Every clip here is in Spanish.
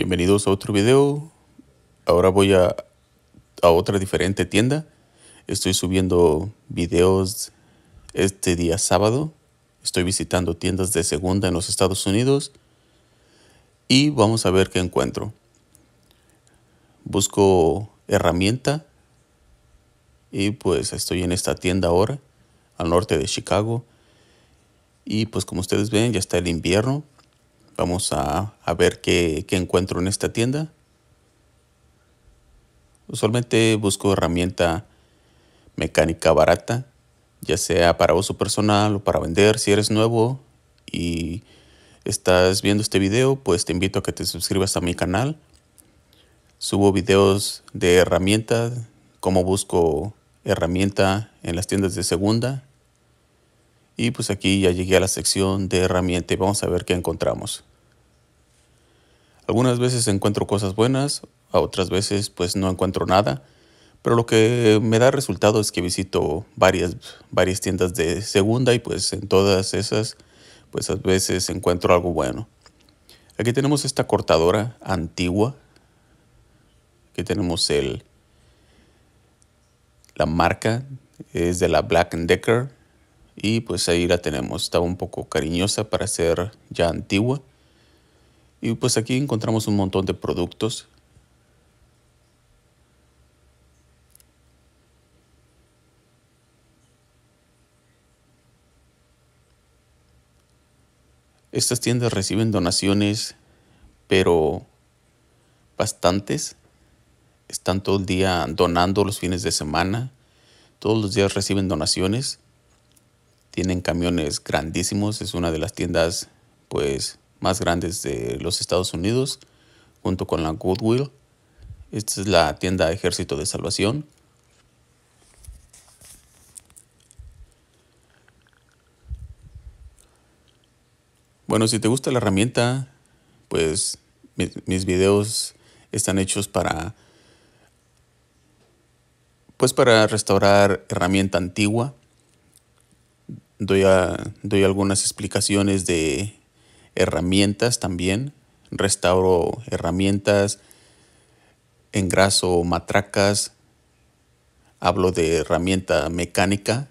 Bienvenidos a otro video. Ahora voy a, otra diferente tienda. Estoy subiendo videos este día sábado. Estoy visitando tiendas de segunda en los Estados Unidos. Y vamos a ver qué encuentro. Busco herramienta. Y pues estoy en esta tienda ahora, al norte de Chicago. Y pues como ustedes ven, ya está el invierno. Vamos a, ver qué, qué, encuentro en esta tienda. Usualmente busco herramienta mecánica barata, ya sea para uso personal o para vender. Si eres nuevo y estás viendo este video, pues te invito a que te suscribas a mi canal. Subo videos de herramientas, cómo busco herramienta en las tiendas de segunda. Y pues aquí ya llegué a la sección de herramienta y vamos a ver qué encontramos. Algunas veces encuentro cosas buenas, a otras veces pues no encuentro nada, pero lo que me da resultado es que visito varias, varias tiendas de segunda y pues en todas esas pues a veces encuentro algo bueno. Aquí tenemos esta cortadora antigua. Aquí tenemos el, la marca, es de la Black Decker y pues ahí la tenemos. Está un poco cariñosa para ser ya antigua y pues aquí encontramos un montón de productos. Estas tiendas reciben donaciones, pero bastantes. Están todo el día donando los fines de semana. Todos los días reciben donaciones. Tienen camiones grandísimos. Es una de las tiendas, pues, más grandes de los Estados Unidos, junto con la Goodwill. Esta es la tienda Ejército de Salvación. Bueno, si te gusta la herramienta, pues mis, mis videos están hechos para pues para restaurar herramienta antigua. Doy, a, doy algunas explicaciones de herramientas también. Restauro herramientas, engraso matracas, hablo de herramienta mecánica.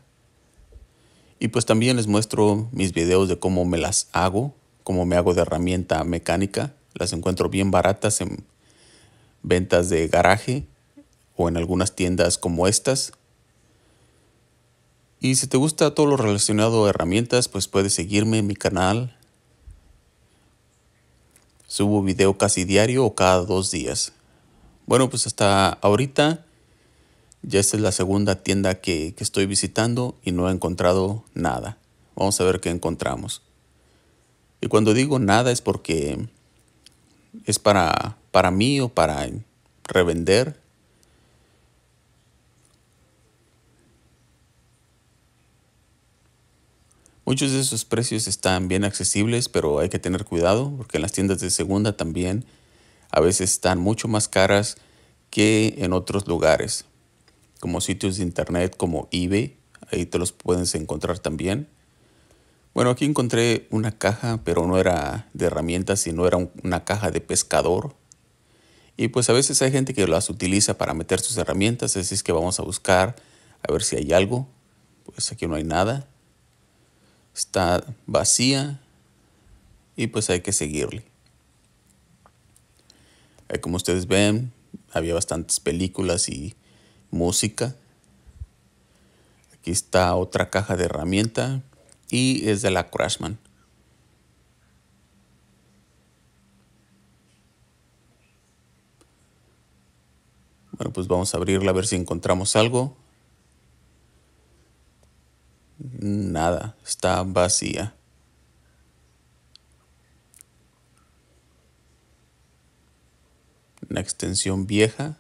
Y pues también les muestro mis videos de cómo me las hago, cómo me hago de herramienta mecánica. Las encuentro bien baratas en ventas de garaje o en algunas tiendas como estas. Y si te gusta todo lo relacionado a herramientas, pues puedes seguirme en mi canal Subo video casi diario o cada dos días. Bueno, pues hasta ahorita ya esta es la segunda tienda que, estoy visitando y no he encontrado nada. Vamos a ver qué encontramos. Y cuando digo nada es porque es para, para mí o para revender Muchos de esos precios están bien accesibles, pero hay que tener cuidado porque en las tiendas de segunda también a veces están mucho más caras que en otros lugares, como sitios de internet como eBay, ahí te los puedes encontrar también. Bueno, aquí encontré una caja, pero no era de herramientas, sino era una caja de pescador. Y pues a veces hay gente que las utiliza para meter sus herramientas, así es que vamos a buscar a ver si hay algo. Pues aquí no hay nada está vacía y pues hay que seguirle. Eh, como ustedes ven, había bastantes películas y música. Aquí está otra caja de herramienta y es de la Crashman. Bueno, pues vamos a abrirla a ver si encontramos algo nada, está vacía. Una extensión vieja.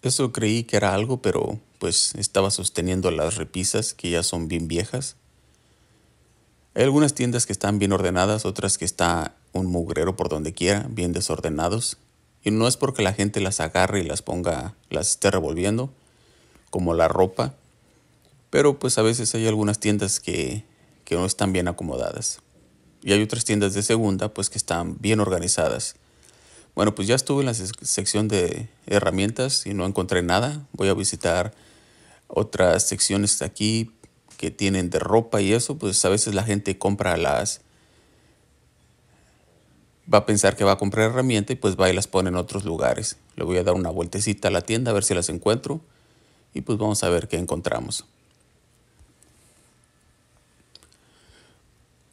Eso creí que era algo, pero pues estaba sosteniendo las repisas que ya son bien viejas. Hay algunas tiendas que están bien ordenadas, otras que está un mugrero por donde quiera, bien desordenados. Y no es porque la gente las agarre y las ponga, las esté revolviendo, como la ropa. Pero pues a veces hay algunas tiendas que, que no están bien acomodadas. Y hay otras tiendas de segunda pues que están bien organizadas. Bueno, pues ya estuve en la sección de herramientas y no encontré nada. Voy a visitar otras secciones aquí que tienen de ropa y eso, pues a veces la gente compra las... Va a pensar que va a comprar herramienta y pues va y las pone en otros lugares. Le voy a dar una vueltecita a la tienda a ver si las encuentro y pues vamos a ver qué encontramos.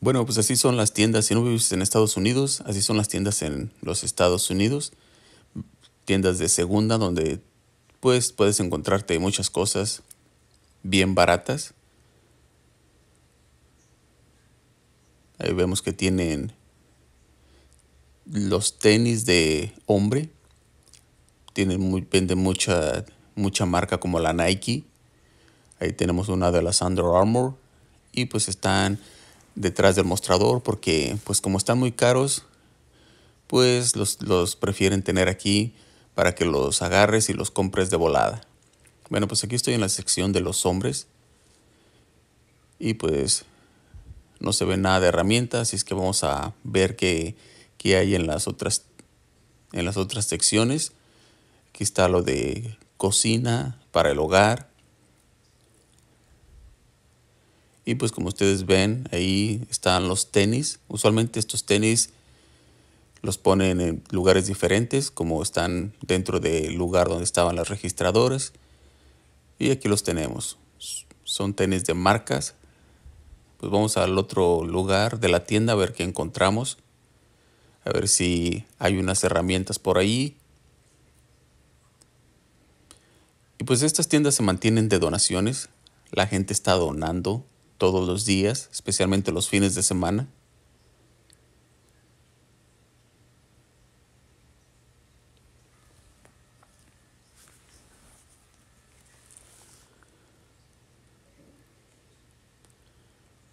Bueno, pues así son las tiendas. Si no vives en Estados Unidos, así son las tiendas en los Estados Unidos. Tiendas de segunda donde pues puedes encontrarte muchas cosas bien baratas. Ahí vemos que tienen los tenis de hombre. Tienen muy, venden mucha, mucha marca como la Nike. Ahí tenemos una de las Under Armour. Y pues están detrás del mostrador porque pues como están muy caros, pues los, los prefieren tener aquí para que los agarres y los compres de volada. Bueno, pues aquí estoy en la sección de los hombres. Y pues no se ve nada de herramientas, así es que vamos a ver qué, hay en las, otras, en las otras secciones. Aquí está lo de cocina para el hogar. Y pues como ustedes ven, ahí están los tenis. Usualmente estos tenis los ponen en lugares diferentes, como están dentro del lugar donde estaban las registradoras. Y aquí los tenemos. Son tenis de marcas, pues vamos al otro lugar de la tienda a ver qué encontramos. A ver si hay unas herramientas por ahí. Y pues estas tiendas se mantienen de donaciones. La gente está donando todos los días, especialmente los fines de semana.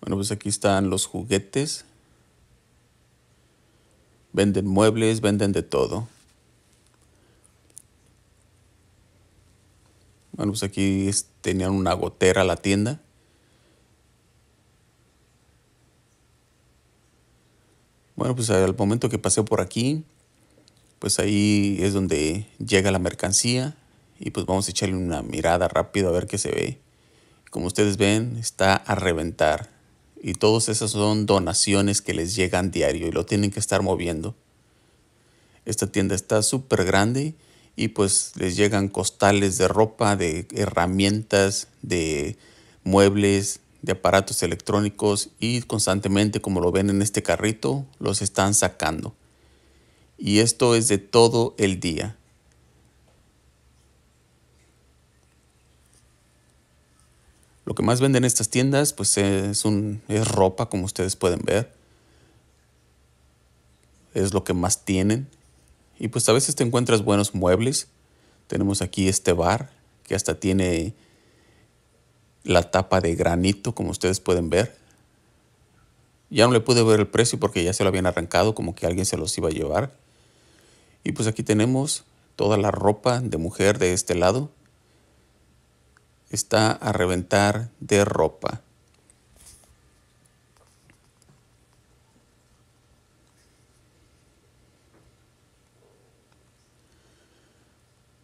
Bueno, pues aquí están los juguetes. Venden muebles, venden de todo. Bueno, pues aquí tenían una gotera la tienda. Bueno, pues al momento que pasé por aquí, pues ahí es donde llega la mercancía y pues vamos a echarle una mirada rápido a ver qué se ve. Como ustedes ven, está a reventar. Y todas esas son donaciones que les llegan diario y lo tienen que estar moviendo. Esta tienda está súper grande y pues les llegan costales de ropa, de herramientas, de muebles, de aparatos electrónicos y constantemente, como lo ven en este carrito, los están sacando. Y esto es de todo el día. Lo que más venden estas tiendas pues es, un, es ropa, como ustedes pueden ver. Es lo que más tienen. Y pues a veces te encuentras buenos muebles. Tenemos aquí este bar que hasta tiene la tapa de granito, como ustedes pueden ver. Ya no le pude ver el precio porque ya se lo habían arrancado, como que alguien se los iba a llevar. Y pues aquí tenemos toda la ropa de mujer de este lado está a reventar de ropa.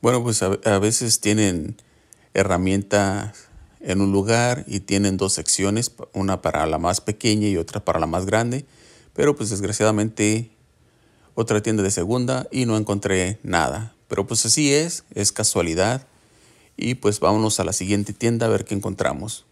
Bueno, pues a, veces tienen herramientas en un lugar y tienen dos secciones, una para la más pequeña y otra para la más grande, pero pues desgraciadamente otra tienda de segunda y no encontré nada. Pero pues así es, es casualidad y pues vámonos a la siguiente tienda a ver qué encontramos.